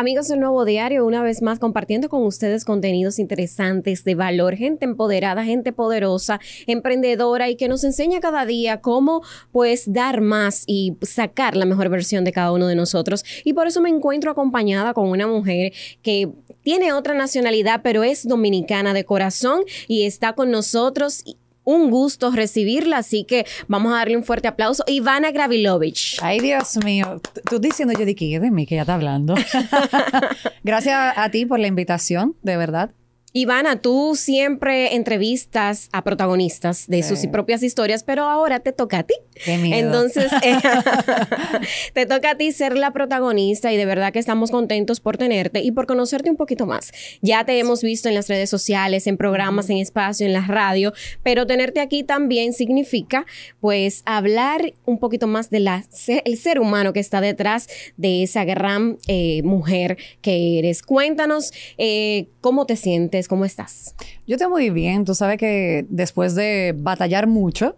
Amigos del Nuevo Diario, una vez más compartiendo con ustedes contenidos interesantes de valor, gente empoderada, gente poderosa, emprendedora y que nos enseña cada día cómo pues dar más y sacar la mejor versión de cada uno de nosotros. Y por eso me encuentro acompañada con una mujer que tiene otra nacionalidad, pero es dominicana de corazón y está con nosotros un gusto recibirla, así que vamos a darle un fuerte aplauso. Ivana Gravilovich. Ay, Dios mío, tú diciendo yo de qué, de mí que ya está hablando. Gracias a ti por la invitación, de verdad. Ivana, tú siempre entrevistas a protagonistas de sus propias historias, pero ahora te toca a ti. Entonces, eh, te toca a ti ser la protagonista y de verdad que estamos contentos por tenerte y por conocerte un poquito más. Ya te hemos visto en las redes sociales, en programas, en espacio, en la radio, pero tenerte aquí también significa pues hablar un poquito más del ser humano que está detrás de esa gran eh, mujer que eres. Cuéntanos eh, cómo te sientes ¿cómo estás? Yo estoy muy bien, tú sabes que después de batallar mucho,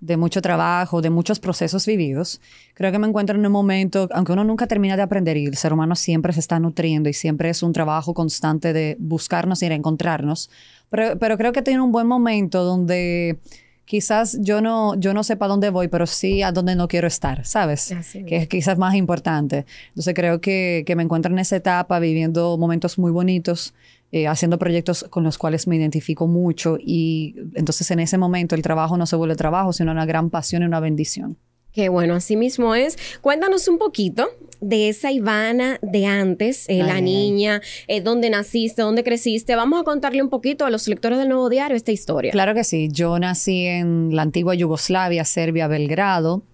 de mucho trabajo, de muchos procesos vividos, creo que me encuentro en un momento, aunque uno nunca termina de aprender y el ser humano siempre se está nutriendo y siempre es un trabajo constante de buscarnos y reencontrarnos, pero, pero creo que tiene un buen momento donde quizás yo no, yo no dónde voy, pero sí a dónde no quiero estar, ¿sabes? Que es quizás más importante. Entonces creo que, me encuentro en esa etapa viviendo momentos muy bonitos, eh, haciendo proyectos con los cuales me identifico mucho y entonces en ese momento el trabajo no se vuelve trabajo, sino una gran pasión y una bendición. Qué bueno, así mismo es. Cuéntanos un poquito de esa Ivana de antes, eh, la niña, eh, dónde naciste, dónde creciste. Vamos a contarle un poquito a los lectores del Nuevo Diario esta historia. Claro que sí. Yo nací en la antigua Yugoslavia, Serbia, Belgrado.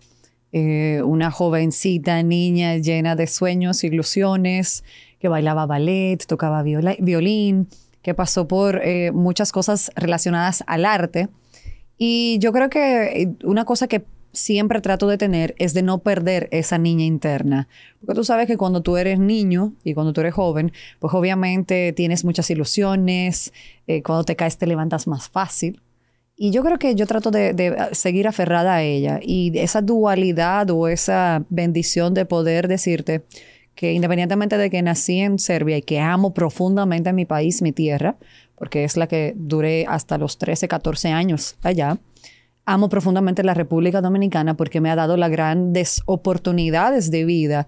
una jovencita, niña llena de sueños, ilusiones, que bailaba ballet, tocaba violín, que pasó por eh, muchas cosas relacionadas al arte. Y yo creo que eh, una cosa que siempre trato de tener es de no perder esa niña interna. Porque tú sabes que cuando tú eres niño y cuando tú eres joven, pues obviamente tienes muchas ilusiones, eh, cuando te caes te levantas más fácil. Y yo creo que yo trato de, seguir aferrada a ella y esa dualidad o esa bendición de poder decirte, que independientemente de que nací en Serbia y que amo profundamente mi país, mi tierra, porque es la que duré hasta los 13, 14 años allá, amo profundamente la República Dominicana porque me ha dado las grandes oportunidades de vida,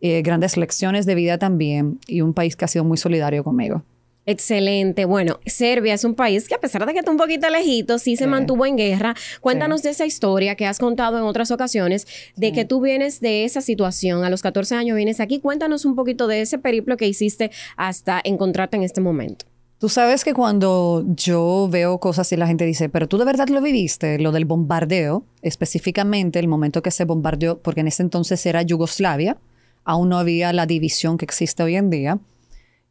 eh, grandes lecciones de vida también y un país que ha sido muy solidario conmigo. Excelente. Bueno, Serbia es un país que a pesar de que está un poquito lejito, sí se mantuvo en guerra. Cuéntanos de esa historia que has contado en otras ocasiones, de que tú vienes de esa situación, a los 14 años vienes aquí. Cuéntanos un poquito de ese periplo que hiciste hasta encontrarte en este momento. Tú sabes que cuando yo veo cosas y la gente dice, pero tú de verdad lo viviste, lo del bombardeo, específicamente el momento que se bombardeó, porque en ese entonces era Yugoslavia, aún no había la división que existe hoy en día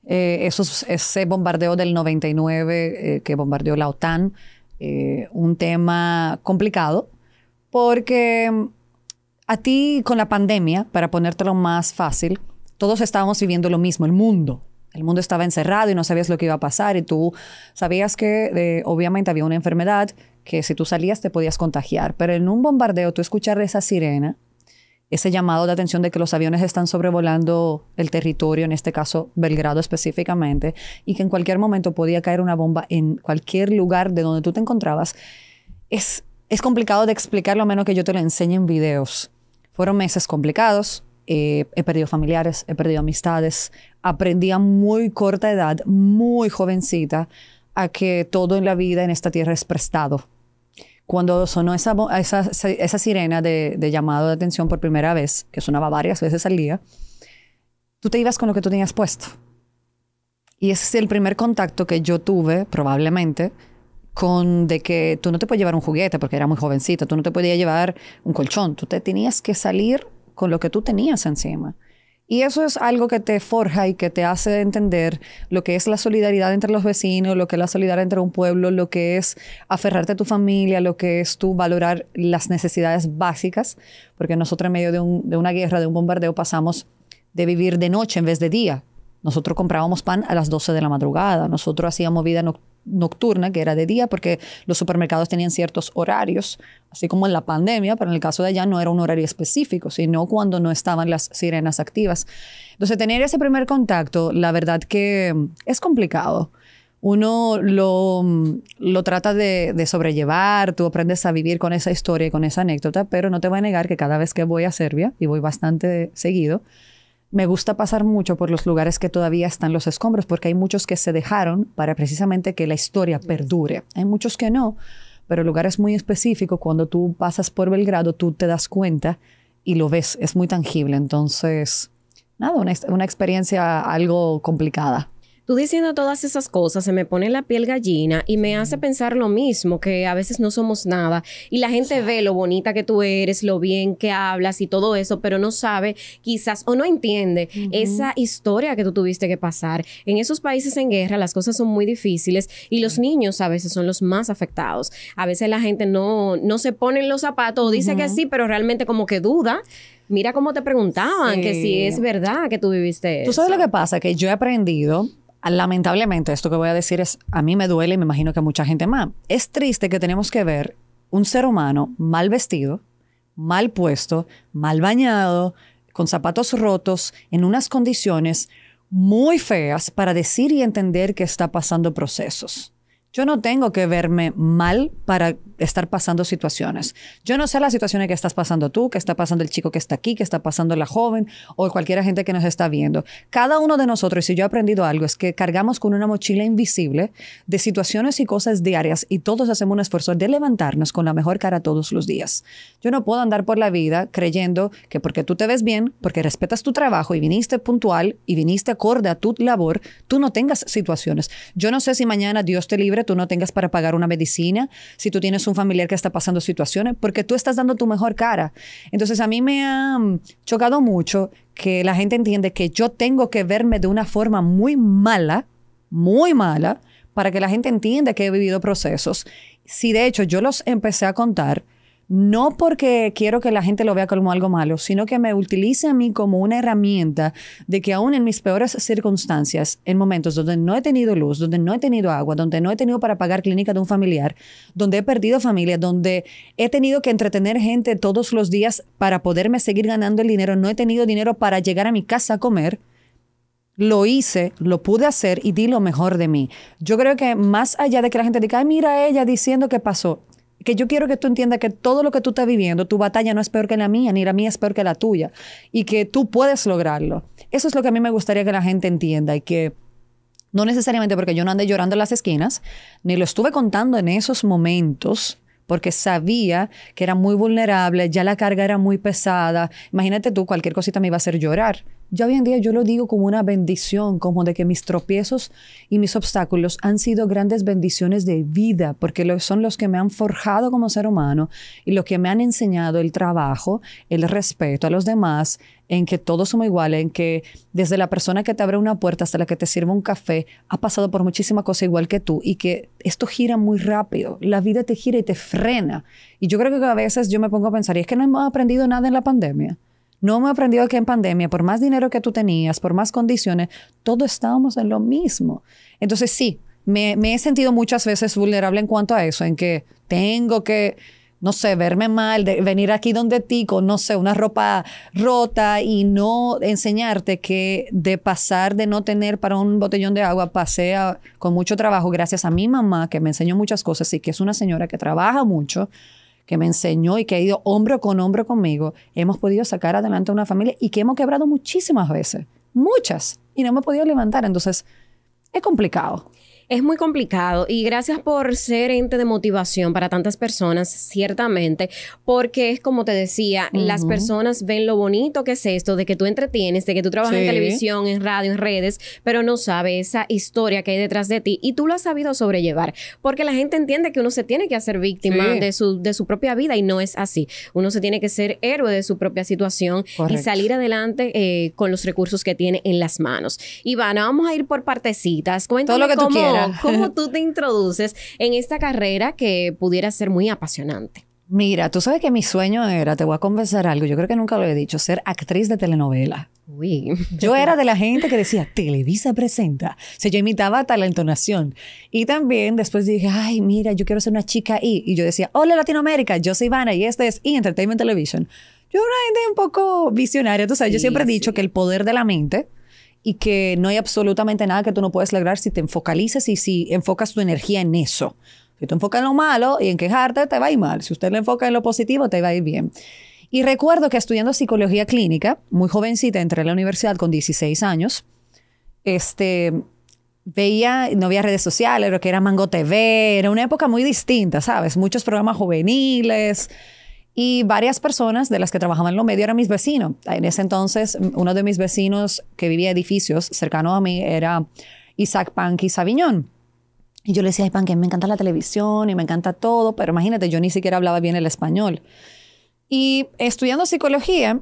eh, ese bombardeo del 99 eh, que bombardeó la OTAN, eh, un tema complicado, porque mm, a ti con la pandemia, para ponértelo más fácil, todos estábamos viviendo lo mismo, el mundo. El mundo estaba encerrado y no sabías lo que iba a pasar y tú sabías que obviamente había una enfermedad que si tú salías te podías contagiar, pero en un bombardeo tú escuchar esa sirena ese llamado de atención de que los aviones están sobrevolando el territorio, en este caso Belgrado específicamente, y que en cualquier momento podía caer una bomba en cualquier lugar de donde tú te encontrabas, es, es complicado de explicar, lo menos que yo te lo enseñe en videos. Fueron meses complicados, eh, he perdido familiares, he perdido amistades, aprendí a muy corta edad, muy jovencita, a que todo en la vida en esta tierra es prestado cuando sonó esa, esa, sirena de, de, llamado de atención por primera vez, que sonaba varias veces al día, tú te ibas con lo que tú tenías puesto. Y ese es el primer contacto que yo tuve, probablemente, con de que tú no te puedes llevar un juguete porque era muy jovencita, tú no te podías llevar un colchón, tú te tenías que salir con lo que tú tenías encima. Y eso es algo que te forja y que te hace entender lo que es la solidaridad entre los vecinos, lo que es la solidaridad entre un pueblo, lo que es aferrarte a tu familia, lo que es tú valorar las necesidades básicas, porque nosotros en medio de, de una guerra, de un bombardeo, pasamos de vivir de noche en vez de día, nosotros comprábamos pan a las 12 de la madrugada, nosotros hacíamos vida nocturna, que era de día, porque los supermercados tenían ciertos horarios, así como en la pandemia, pero en el caso de allá no era un horario específico, sino cuando no estaban las sirenas activas. Entonces, tener ese primer contacto, la verdad que mm, es complicado. Uno mm, lo, trata de, de sobrellevar, tú aprendes a vivir con esa historia y con esa anécdota, pero no te voy a negar que cada vez que voy a Serbia, y voy bastante seguido, me gusta pasar mucho por los lugares que todavía están los escombros, porque hay muchos que se dejaron para precisamente que la historia perdure. Hay muchos que no, pero el lugar es muy específico. cuando tú pasas por Belgrado, tú te das cuenta y lo ves, es muy tangible. Entonces, nada, una, una experiencia algo complicada. Tú diciendo todas esas cosas se me pone la piel gallina y me hace pensar lo mismo, que a veces no somos nada y la gente ve lo bonita que tú eres, lo bien que hablas y todo eso, pero no sabe quizás o no entiende esa historia que tú tuviste que pasar. En esos países en guerra las cosas son muy difíciles y los niños a veces son los más afectados. A veces la gente no, no se pone en los zapatos o dice que sí, pero realmente como que duda mira cómo te preguntaban, que si es verdad que tú viviste. Tú sabes lo que pasa, que yo he aprendido, ah, lamentablemente, esto que voy a decir es, a mí me duele y me imagino que a mucha gente más. Es triste que tenemos que ver un ser humano mal vestido, mal puesto, mal bañado, con zapatos rotos, en unas condiciones muy feas para decir y entender que está pasando procesos. Yo no tengo que verme mal para estar pasando situaciones. Yo no sé las situaciones que estás pasando tú, que está pasando el chico que está aquí, que está pasando la joven o cualquier gente que nos está viendo. Cada uno de nosotros, y si yo he aprendido algo, es que cargamos con una mochila invisible de situaciones y cosas diarias y todos hacemos un esfuerzo de levantarnos con la mejor cara todos los días. Yo no puedo andar por la vida creyendo que porque tú te ves bien, porque respetas tu trabajo y viniste puntual y viniste acorde a tu labor, tú no tengas situaciones. Yo no sé si mañana Dios te libre tú no tengas para pagar una medicina, si tú tienes un familiar que está pasando situaciones, porque tú estás dando tu mejor cara. Entonces a mí me ha mm, chocado mucho que la gente entiende que yo tengo que verme de una forma muy mala, muy mala, para que la gente entienda que he vivido procesos. Si de hecho yo los empecé a contar, no porque quiero que la gente lo vea como algo malo, sino que me utilice a mí como una herramienta de que aún en mis peores circunstancias, en momentos donde no he tenido luz, donde no he tenido agua, donde no he tenido para pagar clínica de un familiar, donde he perdido familia, donde he tenido que entretener gente todos los días para poderme seguir ganando el dinero, no he tenido dinero para llegar a mi casa a comer, lo hice, lo pude hacer y di lo mejor de mí. Yo creo que más allá de que la gente diga, ay, mira a ella diciendo qué pasó, que yo quiero que tú entiendas que todo lo que tú estás viviendo, tu batalla no es peor que la mía, ni la mía es peor que la tuya, y que tú puedes lograrlo. Eso es lo que a mí me gustaría que la gente entienda y que no necesariamente porque yo no andé llorando en las esquinas, ni lo estuve contando en esos momentos, porque sabía que era muy vulnerable, ya la carga era muy pesada. Imagínate tú, cualquier cosita me iba a hacer llorar. Ya hoy en día yo lo digo como una bendición, como de que mis tropiezos y mis obstáculos han sido grandes bendiciones de vida, porque lo, son los que me han forjado como ser humano y los que me han enseñado el trabajo, el respeto a los demás, en que todos somos iguales, en que desde la persona que te abre una puerta hasta la que te sirve un café, ha pasado por muchísima cosa igual que tú y que esto gira muy rápido, la vida te gira y te frena. Y yo creo que a veces yo me pongo a pensar, y es que no hemos aprendido nada en la pandemia. No me he aprendido que en pandemia, por más dinero que tú tenías, por más condiciones, todos estábamos en lo mismo. Entonces sí, me, he sentido muchas veces vulnerable en cuanto a eso, en que tengo que no sé, verme mal, de venir aquí donde ti con, no sé, una ropa rota y no enseñarte que de pasar de no tener para un botellón de agua, pasé con mucho trabajo gracias a mi mamá, que me enseñó muchas cosas y que es una señora que trabaja mucho, que me enseñó y que ha ido hombro con hombro conmigo, hemos podido sacar adelante una familia y que hemos quebrado muchísimas veces, muchas, y no me he podido levantar. Entonces, es complicado. Es muy complicado y gracias por ser ente de motivación para tantas personas, ciertamente, porque es como te decía, las personas ven lo bonito que es esto, de que tú entretienes, de que tú trabajas en televisión, en radio, en redes, pero no sabe esa historia que hay detrás de ti y tú lo has sabido sobrellevar, porque la gente entiende que uno se tiene que hacer víctima de, su, de su propia vida y no es así. Uno se tiene que ser héroe de su propia situación y salir adelante eh, con los recursos que tiene en las manos. Ivana, vamos a ir por partecitas. Cuéntame Todo lo que tú quieras ¿Cómo, tú te introduces en esta carrera que pudiera ser muy apasionante? Mira, tú sabes que mi sueño era, te voy a confesar algo, yo creo que nunca lo he dicho, ser actriz de telenovela. Uy. Yo era de la gente que decía, Televisa presenta. O sea, yo imitaba tal entonación. Y también después dije, ay, mira, yo quiero ser una chica y... Y yo decía, hola Latinoamérica, yo soy Ivana y este es e Entertainment Television. Yo era una gente un poco visionaria, tú sabes, yo siempre he dicho que el poder de la mente y que no hay absolutamente nada que tú no puedes lograr si te enfocalizas y si enfocas tu energía en eso. Si tú enfocas en lo malo y en quejarte, te va a ir mal. Si usted le enfoca en lo positivo, te va a ir bien. Y recuerdo que estudiando psicología clínica, muy jovencita, entré a la universidad con 16 años. Este, veía, no había redes sociales, lo que era Mango TV, era una época muy distinta, ¿sabes? Muchos programas juveniles. Y varias personas de las que trabajaban en lo medio eran mis vecinos. En ese entonces, uno de mis vecinos que vivía edificios cercano a mí era Isaac Panky Sabiñón. Y yo le decía, ay, me encanta la televisión y me encanta todo, pero imagínate, yo ni siquiera hablaba bien el español. Y estudiando psicología,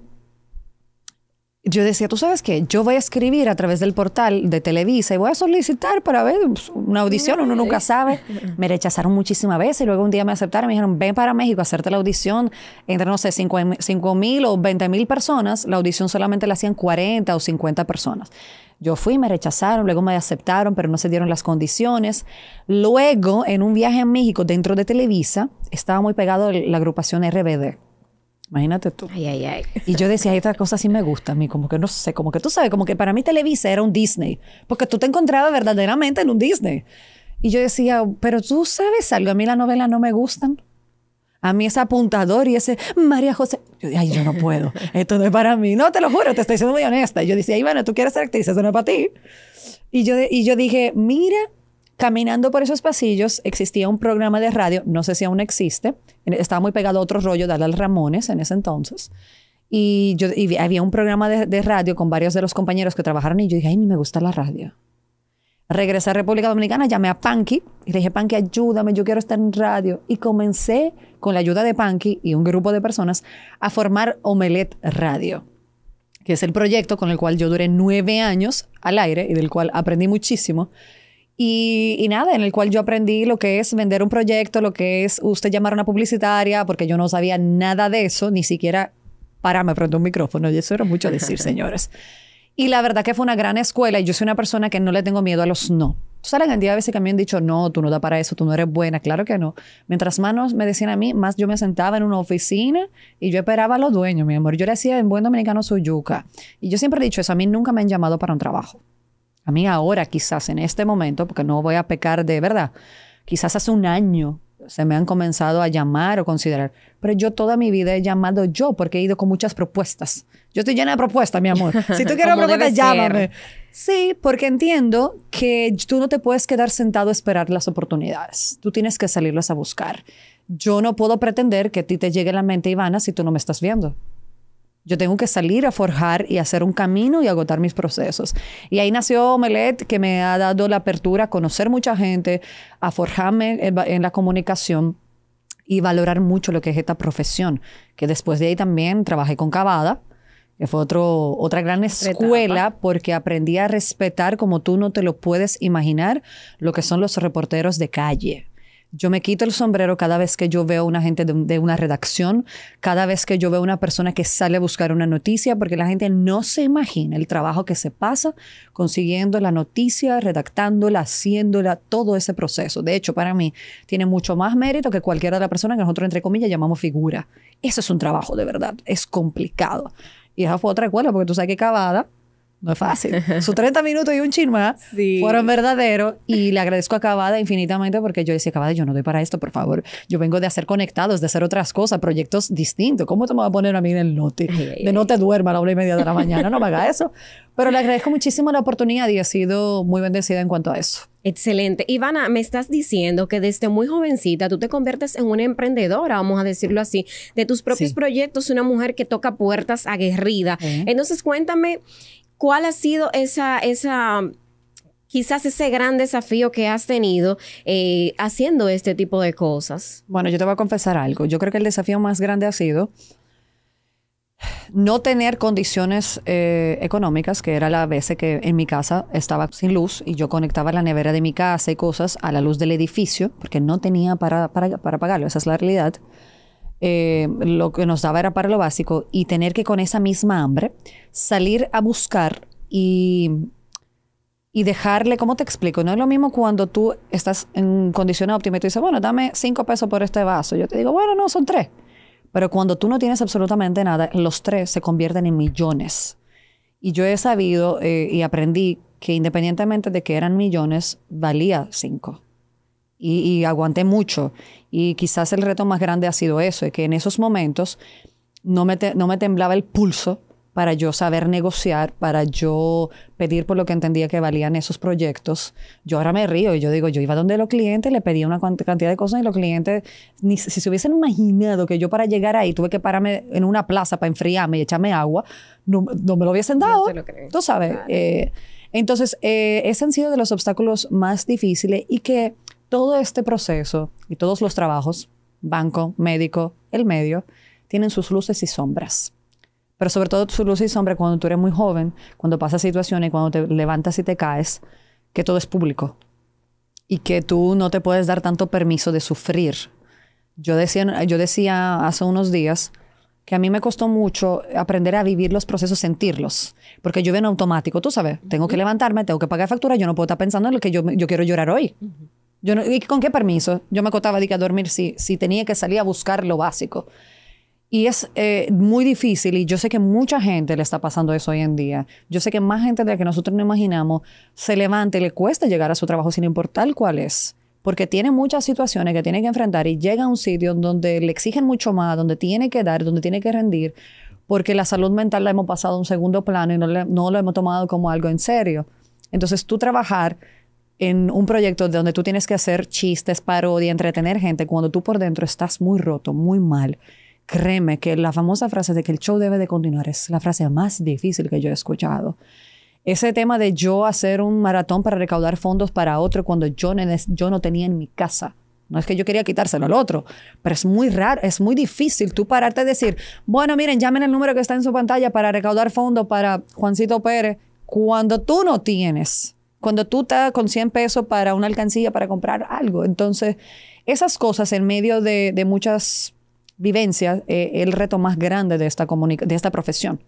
yo decía, tú sabes qué, yo voy a escribir a través del portal de Televisa y voy a solicitar para ver pues, una audición, uno nunca sabe. Me rechazaron muchísimas veces y luego un día me aceptaron y me dijeron, ven para México a hacerte la audición. Entre, no sé, 5 em, mil o 20 mil personas, la audición solamente la hacían 40 o 50 personas. Yo fui, me rechazaron, luego me aceptaron, pero no se dieron las condiciones. Luego, en un viaje a México dentro de Televisa, estaba muy pegado la agrupación RBD. Imagínate tú. Ay, ay, ay. Y yo decía, estas cosas sí me gustan a mí, como que no sé, como que tú sabes, como que para mí Televisa era un Disney, porque tú te encontrabas verdaderamente en un Disney. Y yo decía, pero tú sabes algo, a mí las novelas no me gustan. A mí ese apuntador y ese María José. Yo dije, ay, yo no puedo. Esto no es para mí. No, te lo juro, te estoy siendo muy honesta. Y yo decía, Ivana, tú quieres ser actriz, eso no es para ti. Y yo, y yo dije, mira, Caminando por esos pasillos existía un programa de radio, no sé si aún existe, estaba muy pegado a otro rollo de Adal Ramones en ese entonces. Y, yo, había un programa de, radio con varios de los compañeros que trabajaron y yo dije, ay, me gusta la radio. Regresé a República Dominicana, llamé a Panky y le dije, Panky, ayúdame, yo quiero estar en radio. Y comencé, con la ayuda de Panky y un grupo de personas, a formar Omelet Radio, que es el proyecto con el cual yo duré nueve años al aire y del cual aprendí muchísimo y, nada, en el cual yo aprendí lo que es vender un proyecto, lo que es usted llamar a una publicitaria, porque yo no sabía nada de eso, ni siquiera pararme me a un micrófono, y eso era mucho decir, señores. Y la verdad que fue una gran escuela, y yo soy una persona que no le tengo miedo a los no. Tú sabes la cantidad de veces que me han dicho, no, tú no das para eso, tú no eres buena, claro que no. Mientras manos me decían a mí, más yo me sentaba en una oficina y yo esperaba a los dueños, mi amor. Yo le hacía en buen dominicano su yuca. Y yo siempre he dicho eso, a mí nunca me han llamado para un trabajo a mí ahora quizás en este momento, porque no voy a pecar de verdad, quizás hace un año se me han comenzado a llamar o considerar, pero yo toda mi vida he llamado yo porque he ido con muchas propuestas. Yo estoy llena de propuestas, mi amor. Si tú quieres propuestas, llámame. Sí, porque entiendo que tú no te puedes quedar sentado a esperar las oportunidades. Tú tienes que salirlas a buscar. Yo no puedo pretender que a ti te llegue la mente, Ivana, si tú no me estás viendo. Yo tengo que salir a forjar y hacer un camino y agotar mis procesos. Y ahí nació Melet que me ha dado la apertura a conocer mucha gente, a forjarme en la comunicación y valorar mucho lo que es esta profesión. Que después de ahí también trabajé con Cavada, que fue otro, otra gran escuela porque aprendí a respetar como tú no te lo puedes imaginar lo que son los reporteros de calle. Yo me quito el sombrero cada vez que yo veo a una gente de, una redacción, cada vez que yo veo una persona que sale a buscar una noticia, porque la gente no se imagina el trabajo que se pasa consiguiendo la noticia, redactándola, haciéndola, todo ese proceso. De hecho, para mí tiene mucho más mérito que cualquiera de las personas que nosotros, entre comillas, llamamos figura. Eso es un trabajo de verdad, es complicado. Y esa fue otra escuela, porque tú sabes que Cavada no es fácil. Sus 30 minutos y un chin ¿eh? fueron verdaderos y le agradezco a infinitamente porque yo decía, Cabada, yo no doy para esto, por favor. Yo vengo de hacer conectados, de hacer otras cosas, proyectos distintos. ¿Cómo te vas a poner a mí en el lote? De no te duerma a la hora y media de la mañana, no me haga eso. Pero le agradezco muchísimo la oportunidad y he sido muy bendecida en cuanto a eso. Excelente. Ivana, me estás diciendo que desde muy jovencita tú te conviertes en una emprendedora, vamos a decirlo así, de tus propios proyectos, una mujer que toca puertas aguerrida. Entonces, cuéntame ¿Cuál ha sido esa, esa, quizás ese gran desafío que has tenido eh, haciendo este tipo de cosas? Bueno, yo te voy a confesar algo. Yo creo que el desafío más grande ha sido no tener condiciones eh, económicas, que era la vez que en mi casa estaba sin luz y yo conectaba la nevera de mi casa y cosas a la luz del edificio, porque no tenía para, para, para pagarlo, esa es la realidad. Eh, lo que nos daba era para lo básico y tener que con esa misma hambre salir a buscar y, y dejarle, ¿cómo te explico? No es lo mismo cuando tú estás en condición óptima y tú dices, bueno, dame cinco pesos por este vaso. Yo te digo, bueno, no, son tres. Pero cuando tú no tienes absolutamente nada, los tres se convierten en millones. Y yo he sabido eh, y aprendí que independientemente de que eran millones, valía cinco y, aguanté mucho. Y quizás el reto más grande ha sido eso, es que en esos momentos no me, no me temblaba el pulso para yo saber negociar, para yo pedir por lo que entendía que valían esos proyectos. Yo ahora me río y yo digo, yo iba donde los clientes, le pedía una cantidad de cosas y los clientes, ni si se hubiesen imaginado que yo para llegar ahí tuve que pararme en una plaza para enfriarme y echarme agua, no, me lo hubiesen dado. No lo Tú sabes. Eh, entonces, esos eh, ese han sido de los obstáculos más difíciles y que todo este proceso y todos los trabajos, banco, médico, el medio, tienen sus luces y sombras. Pero sobre todo sus luces y sombras cuando tú eres muy joven, cuando pasas situaciones, y cuando te levantas y te caes, que todo es público y que tú no te puedes dar tanto permiso de sufrir. Yo decía, yo decía hace unos días que a mí me costó mucho aprender a vivir los procesos, sentirlos, porque yo en automático, tú sabes, tengo que levantarme, tengo que pagar factura, yo no puedo estar pensando en lo que yo, quiero llorar hoy con qué permiso? Yo me acotaba de que a dormir si, tenía que salir a buscar lo básico. Y es eh, muy difícil y yo sé que mucha gente le está pasando eso hoy en día. Yo sé que más gente de la que nosotros no imaginamos se levanta y le cuesta llegar a su trabajo sin importar cuál es. Porque tiene muchas situaciones que tiene que enfrentar y llega a un sitio donde le exigen mucho más, donde tiene que dar, donde tiene que rendir, porque la salud mental la hemos pasado a un segundo plano y no, no lo hemos tomado como algo en serio. Entonces tú trabajar en un proyecto donde tú tienes que hacer chistes, parodia, entretener gente, cuando tú por dentro estás muy roto, muy mal, créeme que la famosa frase de que el show debe de continuar es la frase más difícil que yo he escuchado. Ese tema de yo hacer un maratón para recaudar fondos para otro cuando yo, no tenía en mi casa. No es que yo quería quitárselo al otro, pero es muy raro, es muy difícil tú pararte a decir, bueno, miren, llamen el número que está en su pantalla para recaudar fondos para Juancito Pérez, cuando tú no tienes cuando tú estás con 100 pesos para una alcancilla para comprar algo. Entonces, esas cosas en medio de, muchas vivencias, eh, el reto más grande de esta, de esta profesión.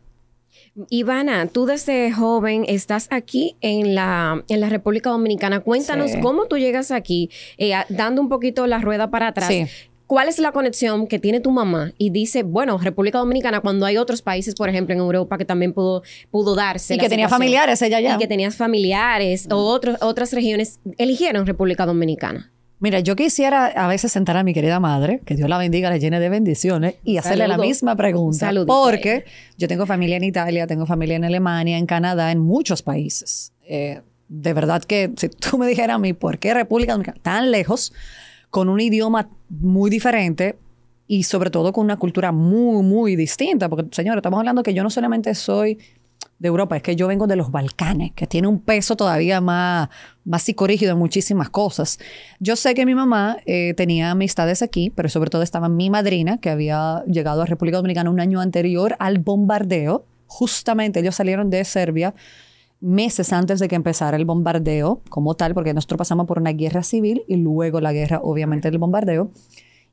Ivana, tú desde joven estás aquí en la, en la República Dominicana. Cuéntanos cómo tú llegas aquí, eh, dando un poquito la rueda para atrás. ¿Cuál es la conexión que tiene tu mamá? Y dice, bueno, República Dominicana, cuando hay otros países, por ejemplo, en Europa, que también pudo, pudo darse. Y que tenía familiares ella ya. Y que tenías familiares o mm. otras regiones, eligieron República Dominicana. Mira, yo quisiera a veces sentar a mi querida madre, que Dios la bendiga, la llene de bendiciones, y hacerle la misma pregunta. Saludita porque yo tengo familia en Italia, tengo familia en Alemania, en Canadá, en muchos países. Eh, de verdad que si tú me dijeras a mí, ¿por qué República Dominicana tan lejos? con un idioma muy diferente y sobre todo con una cultura muy, muy distinta. Porque, señor, estamos hablando que yo no solamente soy de Europa, es que yo vengo de los Balcanes, que tiene un peso todavía más, más psicorígido en muchísimas cosas. Yo sé que mi mamá eh, tenía amistades aquí, pero sobre todo estaba mi madrina, que había llegado a República Dominicana un año anterior al bombardeo. Justamente ellos salieron de Serbia meses antes de que empezara el bombardeo como tal, porque nosotros pasamos por una guerra civil y luego la guerra, obviamente, del bombardeo.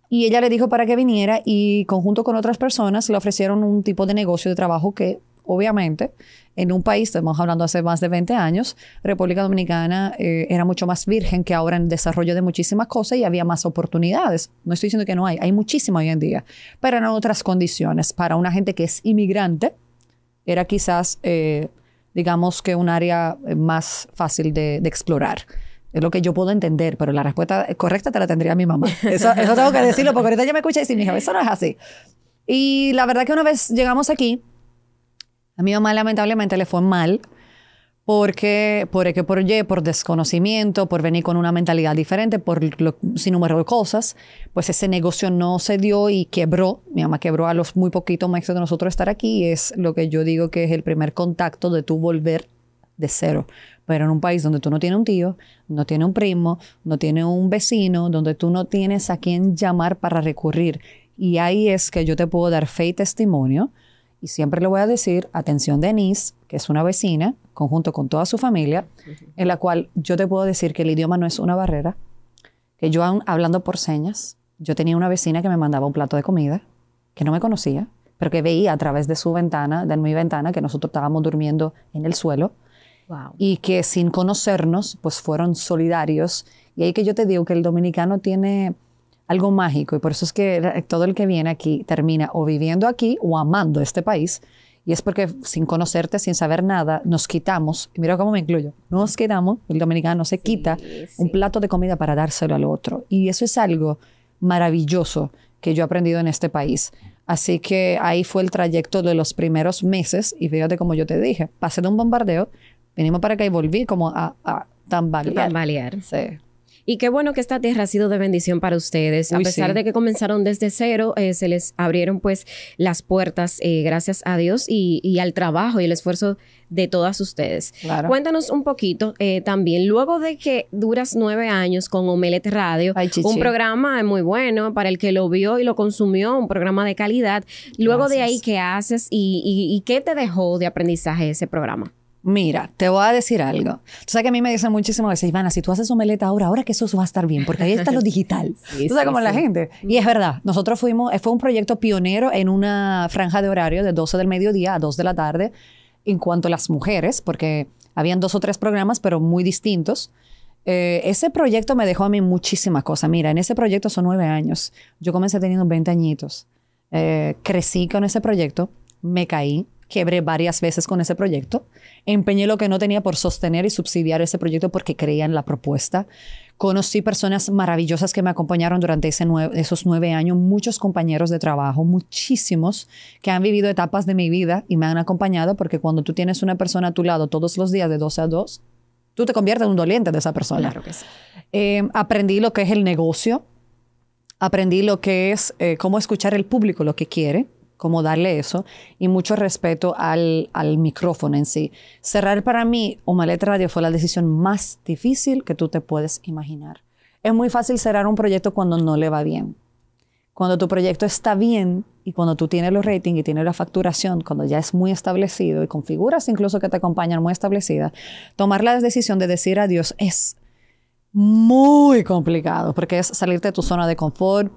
Y ella le dijo para que viniera y conjunto con otras personas le ofrecieron un tipo de negocio de trabajo que, obviamente, en un país, estamos hablando hace más de 20 años, República Dominicana eh, era mucho más virgen que ahora en desarrollo de muchísimas cosas y había más oportunidades. No estoy diciendo que no hay, hay muchísimas hoy en día, pero en otras condiciones. Para una gente que es inmigrante, era quizás... Eh, digamos que un área eh, más fácil de, explorar. Es lo que yo puedo entender, pero la respuesta correcta te la tendría mi mamá. Eso, tengo que decirlo, porque ahorita ya me escucha y dice, mi hija, eso no es así. Y la verdad que una vez llegamos aquí, a mi mamá lamentablemente le fue mal porque, por qué? por Y, por desconocimiento, por venir con una mentalidad diferente, por sin número de cosas, pues ese negocio no se dio y quebró. Mi mamá quebró a los muy poquitos maestros de nosotros estar aquí. Es lo que yo digo que es el primer contacto de tu volver de cero. Pero en un país donde tú no tienes un tío, no tienes un primo, no tienes un vecino, donde tú no tienes a quien llamar para recurrir. Y ahí es que yo te puedo dar fe y testimonio y siempre le voy a decir, atención Denise, que es una vecina, conjunto con toda su familia, en la cual yo te puedo decir que el idioma no es una barrera, que yo hablando por señas, yo tenía una vecina que me mandaba un plato de comida, que no me conocía, pero que veía a través de su ventana, de mi ventana, que nosotros estábamos durmiendo en el suelo, y que sin conocernos, pues fueron solidarios. Y ahí que yo te digo que el dominicano tiene algo mágico y por eso es que todo el que viene aquí termina o viviendo aquí o amando este país. Y es porque sin conocerte, sin saber nada, nos quitamos, y mira cómo me incluyo, nos quedamos el dominicano se quita un plato de comida para dárselo al otro. Y eso es algo maravilloso que yo he aprendido en este país. Así que ahí fue el trayecto de los primeros meses y fíjate como yo te dije, pasé de un bombardeo, vinimos para acá y volví como a, a tambalear. Tambalear. Sí. Y qué bueno que esta tierra ha sido de bendición para ustedes. a pesar de que comenzaron desde cero, eh, se les abrieron pues las puertas, eh, gracias a Dios y, al trabajo y el esfuerzo de todas ustedes. Cuéntanos un poquito eh, también, luego de que duras nueve años con Omelet Radio, un programa muy bueno para el que lo vio y lo consumió, un programa de calidad. Luego de ahí, ¿qué haces y qué te dejó de aprendizaje ese programa? Mira, te voy a decir algo. Tú sabes que a mí me dicen muchísimas veces, Ivana, si tú haces meleta ahora, ahora que eso va a estar bien, porque ahí está lo digital. tú sabes cómo la gente. Y es verdad, nosotros fuimos, eh, fue un proyecto pionero en una franja de horario de 12 del mediodía a 2 de la tarde en cuanto a las mujeres, porque habían dos o tres programas, pero muy distintos. Eh, ese proyecto me dejó a mí muchísimas cosas. Mira, en ese proyecto son nueve años. Yo comencé teniendo 20 añitos. Eh, crecí con ese proyecto, me caí, Quebré varias veces con ese proyecto. Empeñé lo que no tenía por sostener y subsidiar ese proyecto porque creía en la propuesta. Conocí personas maravillosas que me acompañaron durante ese esos nueve años, muchos compañeros de trabajo, muchísimos que han vivido etapas de mi vida y me han acompañado porque cuando tú tienes una persona a tu lado todos los días de 12 a 2, tú te conviertes en un doliente de esa persona. Eh, aprendí lo que es el negocio, aprendí lo que es eh, cómo escuchar el público lo que quiere, como darle eso y mucho respeto al, micrófono en sí. Cerrar para mí una letra Radio fue la decisión más difícil que tú te puedes imaginar. Es muy fácil cerrar un proyecto cuando no le va bien. Cuando tu proyecto está bien y cuando tú tienes los ratings y tienes la facturación, cuando ya es muy establecido y configuras incluso que te acompañan muy establecida tomar la decisión de decir adiós es muy complicado porque es salirte de tu zona de confort,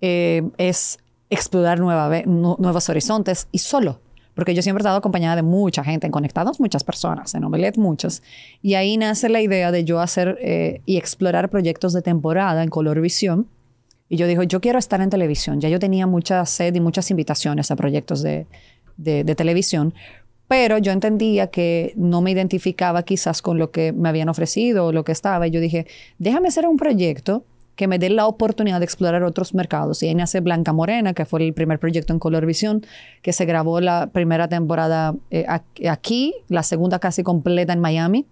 eh, es explorar nueva, nuevos horizontes y solo. Porque yo siempre he estado acompañada de mucha gente, en Conectados muchas personas, en Omelet muchas. Y ahí nace la idea de yo hacer eh, y explorar proyectos de temporada en Color Visión. Y yo dije, yo quiero estar en televisión. Ya yo tenía mucha sed y muchas invitaciones a proyectos de, de televisión, pero yo entendía que no me identificaba quizás con lo que me habían ofrecido o lo que estaba. Y yo dije, déjame hacer un proyecto que me dé la oportunidad de explorar otros mercados. Y en nace Blanca Morena, que fue el primer proyecto en color Colorvisión, que se grabó la primera temporada eh, aquí, la segunda casi completa en Miami,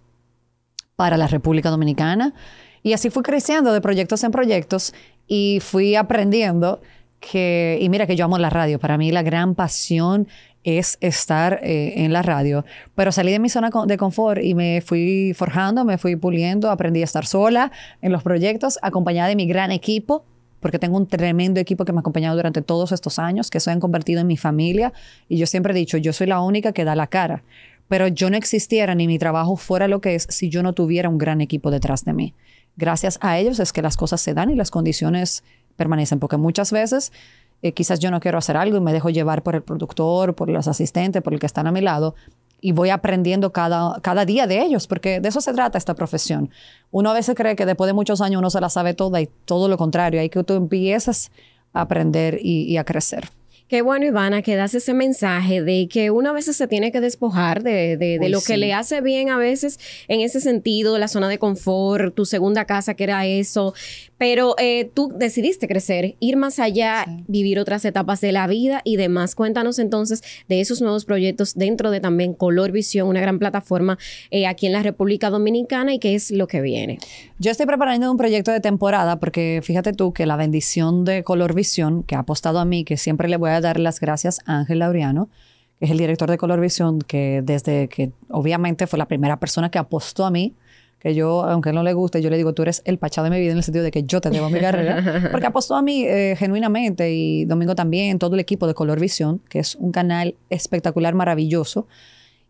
para la República Dominicana. Y así fui creciendo de proyectos en proyectos y fui aprendiendo que, y mira que yo amo la radio, para mí la gran pasión es estar eh, en la radio. Pero salí de mi zona de confort y me fui forjando, me fui puliendo, aprendí a estar sola en los proyectos, acompañada de mi gran equipo, porque tengo un tremendo equipo que me ha acompañado durante todos estos años, que se han convertido en mi familia. Y yo siempre he dicho, yo soy la única que da la cara. Pero yo no existiera ni mi trabajo fuera lo que es si yo no tuviera un gran equipo detrás de mí. Gracias a ellos es que las cosas se dan y las condiciones permanecen, porque muchas veces eh, quizás yo no quiero hacer algo y me dejo llevar por el productor, por los asistentes, por el que están a mi lado. Y voy aprendiendo cada, cada día de ellos, porque de eso se trata esta profesión. Uno a veces cree que después de muchos años uno se la sabe toda y todo lo contrario, hay que tú empiezas a aprender y, a crecer. Qué bueno, Ivana, que das ese mensaje de que una veces se tiene que despojar de, lo que le hace bien a veces en ese sentido, la zona de confort, tu segunda casa, que era eso, pero eh, tú decidiste crecer, ir más allá, vivir otras etapas de la vida y demás. Cuéntanos entonces de esos nuevos proyectos dentro de también Color Visión, una gran plataforma eh, aquí en la República Dominicana y qué es lo que viene. Yo estoy preparando un proyecto de temporada porque fíjate tú que la bendición de Color Visión, que ha apostado a mí, que siempre le voy a dar las gracias a Ángel Laureano, que es el director de Color Visión, que desde que obviamente fue la primera persona que apostó a mí que yo, aunque no le guste, yo le digo, tú eres el pachado de mi vida en el sentido de que yo te debo mi carrera, porque apostó a mí eh, genuinamente y Domingo también, todo el equipo de Color Visión, que es un canal espectacular, maravilloso,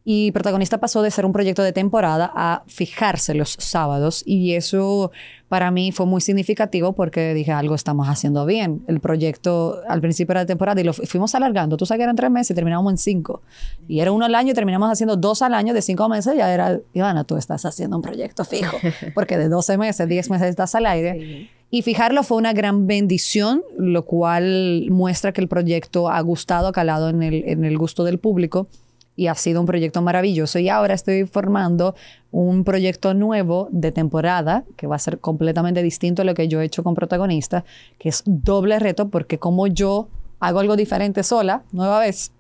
y Protagonista pasó de ser un proyecto de temporada a fijarse los sábados y eso para mí fue muy significativo porque dije algo estamos haciendo bien. El proyecto al principio era de temporada y lo fuimos alargando. Tú sabes que eran tres meses y terminamos en cinco. Y era uno al año y terminamos haciendo dos al año de cinco meses. Ya era, Ivana, tú estás haciendo un proyecto fijo porque de 12 meses, 10 meses estás al aire. Y fijarlo fue una gran bendición, lo cual muestra que el proyecto ha gustado, ha calado en el, en el gusto del público y ha sido un proyecto maravilloso. Y ahora estoy formando un proyecto nuevo de temporada que va a ser completamente distinto a lo que yo he hecho con protagonista, que es doble reto porque como yo hago algo diferente sola, nueva vez.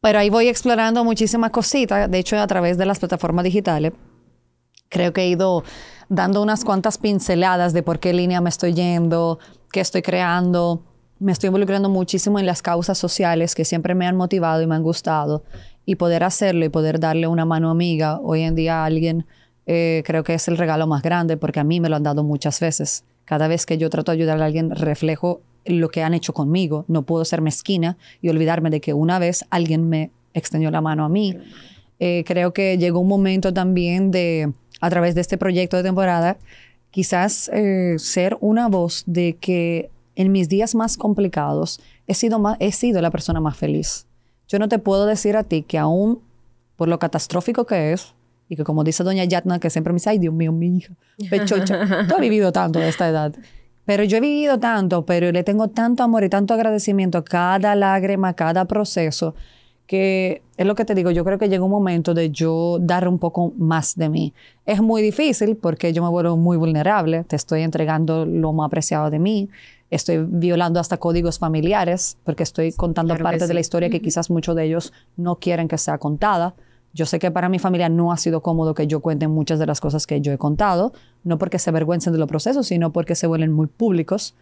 Pero ahí voy explorando muchísimas cositas, de hecho a través de las plataformas digitales. Creo que he ido dando unas cuantas pinceladas de por qué línea me estoy yendo, qué estoy creando, me estoy involucrando muchísimo en las causas sociales que siempre me han motivado y me han gustado. Y poder hacerlo y poder darle una mano amiga hoy en día a alguien, eh, creo que es el regalo más grande porque a mí me lo han dado muchas veces. Cada vez que yo trato de ayudar a alguien, reflejo lo que han hecho conmigo. No puedo ser mezquina y olvidarme de que una vez alguien me extendió la mano a mí. Eh, creo que llegó un momento también de, a través de este proyecto de temporada, quizás eh, ser una voz de que en mis días más complicados he sido, he sido la persona más feliz. Yo no te puedo decir a ti que aún por lo catastrófico que es, y que como dice doña Yatna, que siempre me dice, ay Dios mío, mi hija, pechocha, tú has vivido tanto de esta edad. Pero yo he vivido tanto, pero le tengo tanto amor y tanto agradecimiento a cada lágrima, a cada proceso, que es lo que te digo, yo creo que llega un momento de yo dar un poco más de mí. Es muy difícil porque yo me vuelvo muy vulnerable, te estoy entregando lo más apreciado de mí, estoy violando hasta códigos familiares, porque estoy contando parte de la historia que quizás muchos de ellos no quieren que sea contada. Yo sé que para mi familia no ha sido cómodo que yo cuente muchas de las cosas que yo he contado, no porque se avergüencen de los procesos, sino porque se vuelven muy públicos.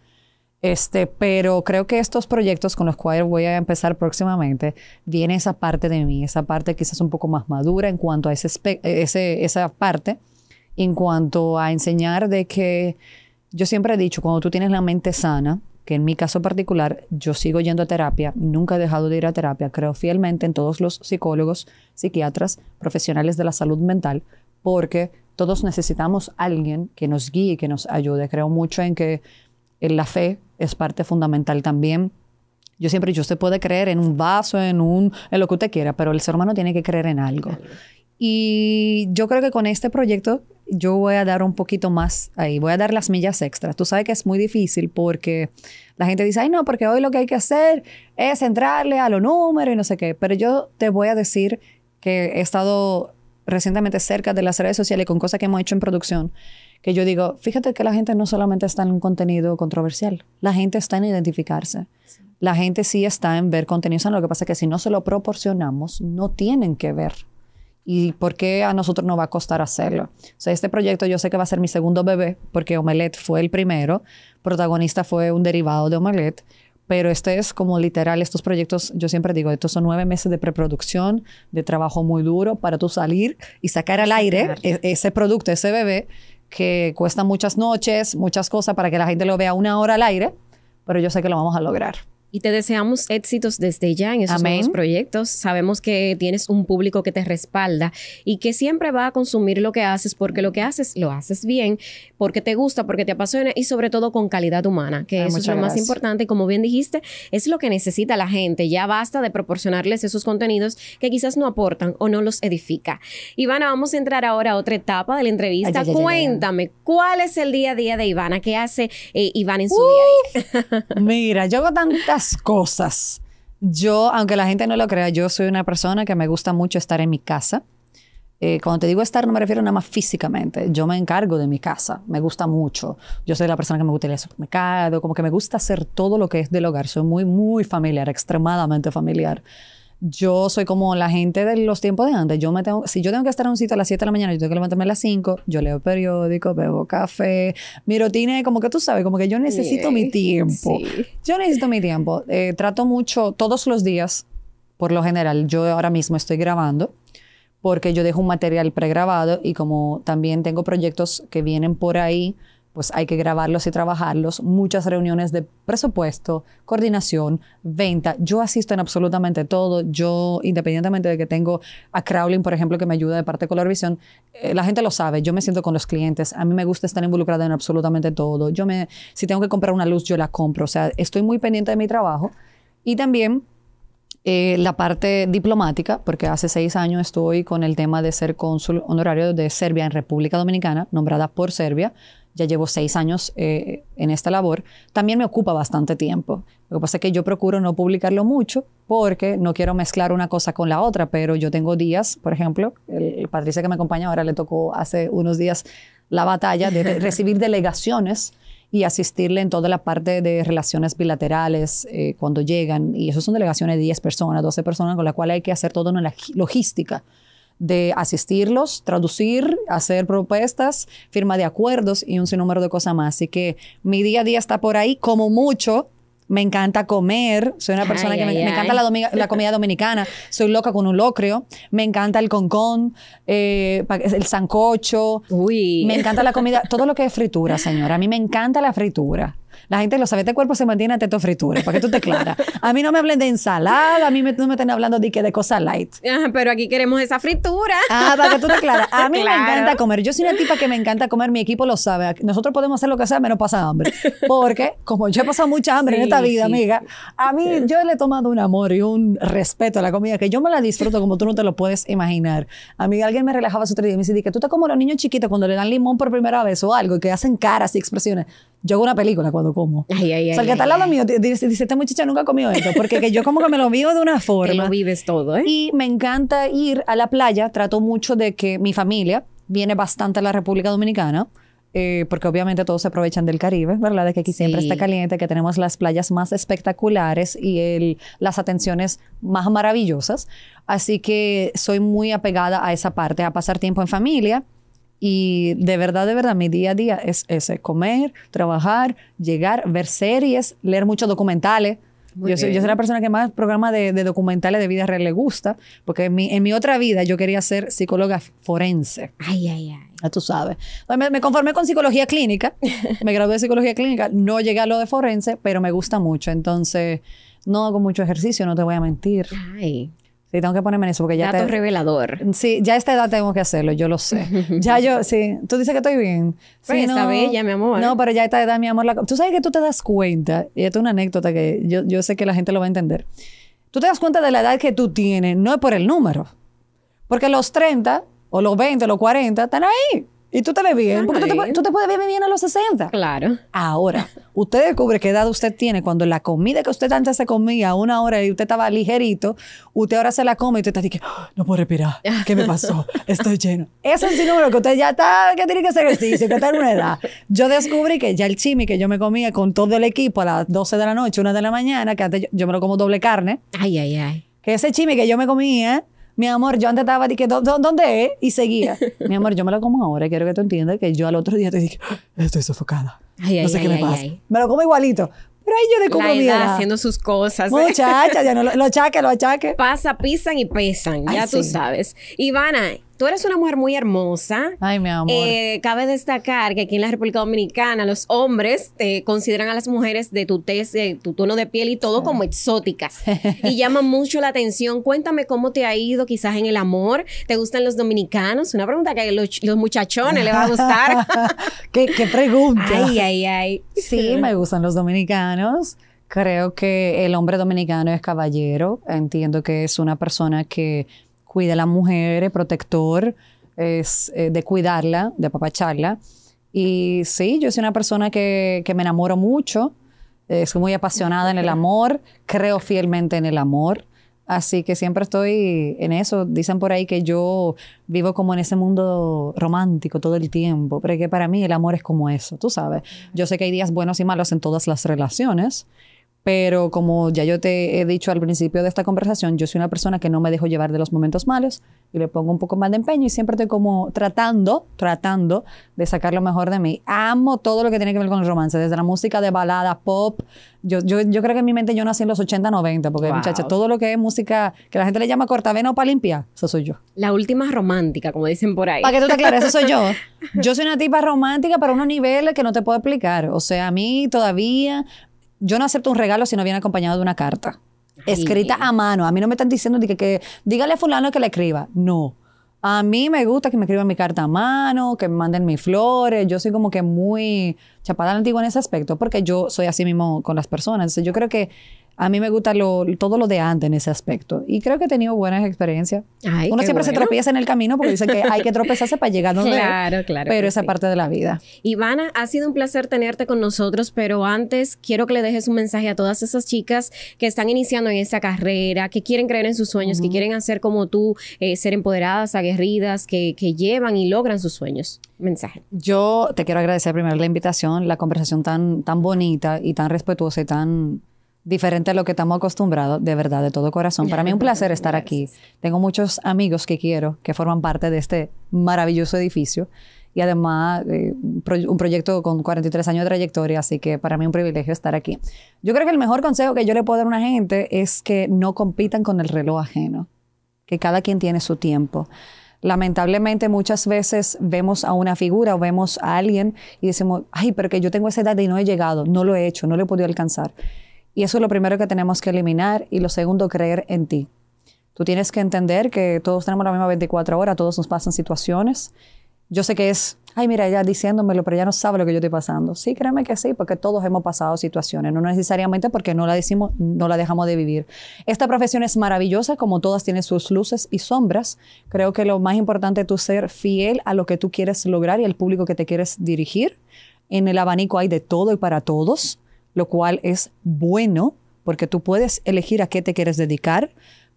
Este, pero creo que estos proyectos con los cuales voy a empezar próximamente, viene esa parte de mí, esa parte quizás un poco más madura en cuanto a ese, ese esa parte, en cuanto a enseñar de que yo siempre he dicho, cuando tú tienes la mente sana, que en mi caso particular yo sigo yendo a terapia, nunca he dejado de ir a terapia, creo fielmente en todos los psicólogos, psiquiatras, profesionales de la salud mental, porque todos necesitamos alguien que nos guíe, que nos ayude. Creo mucho en que en la fe es parte fundamental también. Yo siempre, yo usted puede creer en un vaso, en un, en lo que usted quiera, pero el ser humano tiene que creer en algo. Y yo creo que con este proyecto yo voy a dar un poquito más ahí, voy a dar las millas extras. Tú sabes que es muy difícil porque la gente dice, ay no, porque hoy lo que hay que hacer es centrarle a los números y no sé qué, pero yo te voy a decir que he estado recientemente cerca de las redes sociales con cosas que hemos hecho en producción, que yo digo, fíjate que la gente no solamente está en un contenido controversial, la gente está en identificarse. La gente sí está en ver contenidos, lo que pasa es que si no se lo proporcionamos, no tienen que ver y por qué a nosotros nos va a costar hacerlo. O sea, este proyecto yo sé que va a ser mi segundo bebé, porque Omelette fue el primero, protagonista fue un derivado de Omelette, pero este es como literal, estos proyectos, yo siempre digo, estos son nueve meses de preproducción, de trabajo muy duro para tú salir y sacar al aire e-, ese producto, ese bebé, que cuesta muchas noches, muchas cosas para que la gente lo vea una hora al aire, pero yo sé que lo vamos a lograr. Y te deseamos éxitos desde ya en esos nuevos proyectos. Sabemos que tienes un público que te respalda y que siempre va a consumir lo que haces porque lo que haces lo haces bien, porque te gusta, porque te apasiona y sobre todo con calidad humana, que eso es lo más importante. como bien dijiste, es lo que necesita la gente. Ya basta de proporcionarles esos contenidos que quizás no aportan o no los edifica. Ivana, vamos a entrar ahora a otra etapa de la entrevista. Cuéntame, ¿cuál es el día a día de Ivana? ¿Qué hace Iván eh, Ivana en su día mira, yo hago tantas cosas. Yo, aunque la gente no lo crea, yo soy una persona que me gusta mucho estar en mi casa. Eh, cuando te digo estar, no me refiero nada más físicamente. Yo me encargo de mi casa. Me gusta mucho. Yo soy la persona que me gusta ir al supermercado. Como que me gusta hacer todo lo que es del hogar. Soy muy, muy familiar, extremadamente familiar yo soy como la gente de los tiempos de antes. Yo me tengo, si yo tengo que estar en un sitio a las 7 de la mañana, yo tengo que levantarme a las 5, yo leo periódico, bebo café, miro tine, como que tú sabes, como que yo necesito mi tiempo. Yo necesito mi tiempo. Eh, trato mucho todos los días, por lo general, yo ahora mismo estoy grabando porque yo dejo un material pregrabado y como también tengo proyectos que vienen por ahí, pues hay que grabarlos y trabajarlos, muchas reuniones de presupuesto, coordinación, venta. Yo asisto en absolutamente todo. Yo, independientemente de que tengo a Crowling, por ejemplo, que me ayuda de parte de Colorvisión, eh, la gente lo sabe. Yo me siento con los clientes. A mí me gusta estar involucrada en absolutamente todo. Yo me, si tengo que comprar una luz, yo la compro. O sea, estoy muy pendiente de mi trabajo. Y también eh, la parte diplomática, porque hace seis años estoy con el tema de ser cónsul honorario de Serbia en República Dominicana, nombrada por Serbia ya llevo seis años eh, en esta labor, también me ocupa bastante tiempo. Lo que pasa es que yo procuro no publicarlo mucho porque no quiero mezclar una cosa con la otra, pero yo tengo días, por ejemplo, el, Patricia que me acompaña ahora le tocó hace unos días la batalla de recibir delegaciones y asistirle en toda la parte de relaciones bilaterales eh, cuando llegan. Y eso son delegaciones de 10 personas, 12 personas, con la cual hay que hacer todo en la logística de asistirlos, traducir, hacer propuestas, firma de acuerdos y un sinnúmero de cosas más. Así que mi día a día está por ahí, como mucho. Me encanta comer, soy una persona que me, encanta la, comida dominicana, soy loca con un locrio, me encanta el concón, eh, el sancocho, Uy. me encanta la comida, todo lo que es fritura, señora, a mí me encanta la fritura. La gente lo sabe, este cuerpo se mantiene ante tu fritura, para que tú te claras. A mí no me hablen de ensalada, a mí me, no me estén hablando de, de cosas light. pero aquí queremos esa fritura. Ah, para que tú te claras. A mí me encanta comer. Yo soy una tipa que me encanta comer, mi equipo lo sabe. Nosotros podemos hacer lo que sea, menos pasa hambre. Porque, como yo he pasado mucha hambre en esta vida, amiga, a mí yo le he tomado un amor y un respeto a la comida que yo me la disfruto como tú no te lo puedes imaginar. Amiga, alguien me relajaba su otro día y me dice, que tú estás como los niños chiquitos cuando le dan limón por primera vez o algo y que hacen caras y expresiones. Yo hago una película cuando como. O al lado mío dice, esta muchacha nunca comió esto, porque yo como que me lo vivo de una forma. lo vives todo, ¿eh? Y me encanta ir a la playa, trato mucho de que mi familia viene bastante a la República Dominicana. Eh, porque obviamente todos se aprovechan del Caribe, ¿verdad? De que aquí siempre está caliente, que tenemos las playas más espectaculares y el, las atenciones más maravillosas. Así que soy muy apegada a esa parte, a pasar tiempo en familia, y de verdad, de verdad, mi día a día es ese, comer, trabajar, llegar, ver series, leer muchos documentales. Yo soy, yo soy, la persona que más programa de, de, documentales de vida real le gusta, porque en mi, en mi otra vida yo quería ser psicóloga forense. Ay, ay, ay. Ya tú sabes. Me, me, conformé con psicología clínica, me gradué de psicología clínica, no llegué a lo de forense, pero me gusta mucho. Entonces, no hago mucho ejercicio, no te voy a mentir. Ay. Y tengo que ponerme en eso porque ya Dato revelador. Sí, ya a esta edad tengo que hacerlo, yo lo sé. ya yo, sí. Tú dices que estoy bien. Pues sí, está no, bella, mi amor. No, pero ya a esta edad, mi amor. La, tú sabes que tú te das cuenta, y esto es una anécdota que yo, yo sé que la gente lo va a entender. Tú te das cuenta de la edad que tú tienes, no es por el número. Porque los 30, o los 20, o los 40, están ahí. Y tú te ves bien, porque tú te, puedes ver bien a los 60. Claro. Ahora, usted descubre qué edad usted tiene cuando la comida que usted antes se comía una hora y usted estaba ligerito, usted ahora se la come y usted está diciendo, que, ah, no puedo respirar, ¿qué me pasó? Estoy lleno. Eso es el número que usted ya está, que tiene que hacer ejercicio, que está en una edad. Yo descubrí que ya el chimi que yo me comía con todo el equipo a las 12 de la noche, una de la mañana, que antes yo, me lo como doble carne. Ay, ay, ay. Que ese chimi que yo me comía mi amor, yo antes estaba, que ¿dónde es? Y seguía, mi amor, yo me lo como ahora, quiero que tú entiendas que yo al otro día te dije, ah, estoy sofocada, no sé qué me pasa, me lo como igualito. Pero ahí yo le como La haciendo sus cosas. Muchacha, ya no lo, lo achaque, lo achaque. Pasa, pisan y pesan, ya tú Y sabes. Ivana, Tú eres una mujer muy hermosa. Ay, mi amor. Eh, cabe destacar que aquí en la República Dominicana los hombres eh, consideran a las mujeres de tu tu tono de piel y todo como exóticas. y llama mucho la atención. Cuéntame cómo te ha ido quizás en el amor. ¿Te gustan los dominicanos? Una pregunta que los, los muchachones les va a gustar. ¿Qué, ¿Qué, pregunta? Ay, ay, ay. Sí, me gustan los dominicanos. Creo que el hombre dominicano es caballero. Entiendo que es una persona que cuida a la mujer, protector, es eh, de cuidarla, de apapacharla. Y sí, yo soy una persona que, me enamoro mucho, eh, soy muy apasionada en el amor, creo fielmente en el amor. Así que siempre estoy en eso. Dicen por ahí que yo vivo como en ese mundo romántico todo el tiempo, pero que para mí el amor es como eso, tú sabes. Yo sé que hay días buenos y malos en todas las relaciones, pero como ya yo te he dicho al principio de esta conversación, yo soy una persona que no me dejo llevar de los momentos malos y le pongo un poco más de empeño y siempre estoy como tratando, tratando de sacar lo mejor de mí. Amo todo lo que tiene que ver con el romance, desde la música de balada, pop. Yo, yo, yo creo que en mi mente yo nací en los 80, 90, porque wow. todo lo que es música que la gente le llama cortavena o para limpiar, eso soy yo. La última romántica, como dicen por ahí. Para que tú te aclares, eso soy yo. Yo soy una tipa romántica para unos niveles que no te puedo explicar. O sea, a mí todavía yo no acepto un regalo si no viene acompañado de una carta. Escrita a mano. A mí no me están diciendo que, que dígale a fulano que le escriba. No. A mí me gusta que me escriban mi carta a mano, que me manden mis flores. Yo soy como que muy chapada antigua en ese aspecto, porque yo soy así mismo con las personas. Entonces, yo creo que a mí me gusta lo, todo lo de antes en ese aspecto. Y creo que he tenido buenas experiencias. Uno siempre se tropieza en el camino porque dice que hay que tropezarse para llegar donde Claro, claro. Pero esa parte de la vida. Ivana, ha sido un placer tenerte con nosotros, pero antes quiero que le dejes un mensaje a todas esas chicas que están iniciando en esta carrera, que quieren creer en sus sueños, que quieren hacer como tú, eh, ser empoderadas, aguerridas, que, llevan y logran sus sueños. Mensaje. Yo te quiero agradecer primero la invitación, la conversación tan, tan bonita y tan respetuosa y tan diferente a lo que estamos acostumbrados, de verdad, de todo corazón. Para mí es un placer estar aquí. Tengo muchos amigos que quiero, que forman parte de este maravilloso edificio y además eh, un proyecto con 43 años de trayectoria, así que para mí un privilegio estar aquí. Yo creo que el mejor consejo que yo le puedo dar a una gente es que no compitan con el reloj ajeno, que cada quien tiene su tiempo. Lamentablemente muchas veces vemos a una figura o vemos a alguien y decimos, ay, pero que yo tengo esa edad y no he llegado, no lo he hecho, no lo he podido alcanzar. Y eso es lo primero que tenemos que eliminar. Y lo segundo, creer en ti. Tú tienes que entender que todos tenemos la misma 24 horas, todos nos pasan situaciones. Yo sé que es, ay, mira, ya diciéndomelo, pero ya no sabe lo que yo estoy pasando. Sí, créeme que sí, porque todos hemos pasado situaciones, no necesariamente porque no la decimos, no la dejamos de vivir. Esta profesión es maravillosa, como todas tienen sus luces y sombras. Creo que lo más importante es tú ser fiel a lo que tú quieres lograr y al público que te quieres dirigir. En el abanico hay de todo y para todos lo cual es bueno porque tú puedes elegir a qué te quieres dedicar,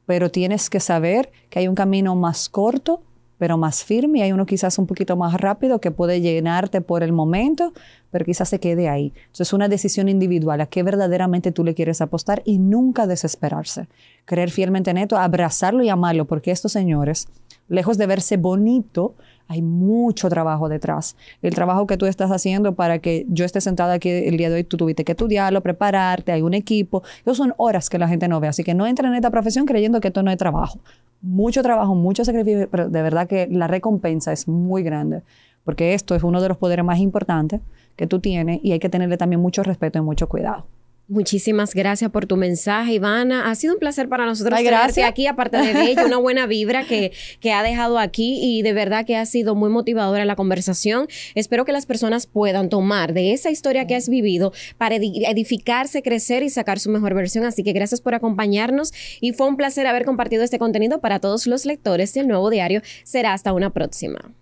pero tienes que saber que hay un camino más corto, pero más firme, hay uno quizás un poquito más rápido que puede llenarte por el momento, pero quizás se quede ahí. Entonces es una decisión individual a qué verdaderamente tú le quieres apostar y nunca desesperarse. Creer fielmente en esto, abrazarlo y amarlo, porque estos señores Lejos de verse bonito, hay mucho trabajo detrás. El trabajo que tú estás haciendo para que yo esté sentada aquí el día de hoy, tú tuviste que estudiarlo, prepararte, hay un equipo. son horas que la gente no ve. Así que no entra en esta profesión creyendo que esto no es trabajo. Mucho trabajo, mucho sacrificio, pero de verdad que la recompensa es muy grande. Porque esto es uno de los poderes más importantes que tú tienes y hay que tenerle también mucho respeto y mucho cuidado. Muchísimas gracias por tu mensaje, Ivana. Ha sido un placer para nosotros tenerte aquí, aparte de ella, una buena vibra que, que ha dejado aquí y de verdad que ha sido muy motivadora la conversación. Espero que las personas puedan tomar de esa historia que has vivido para edificarse, crecer y sacar su mejor versión. Así que gracias por acompañarnos y fue un placer haber compartido este contenido para todos los lectores del nuevo diario. Será hasta una próxima.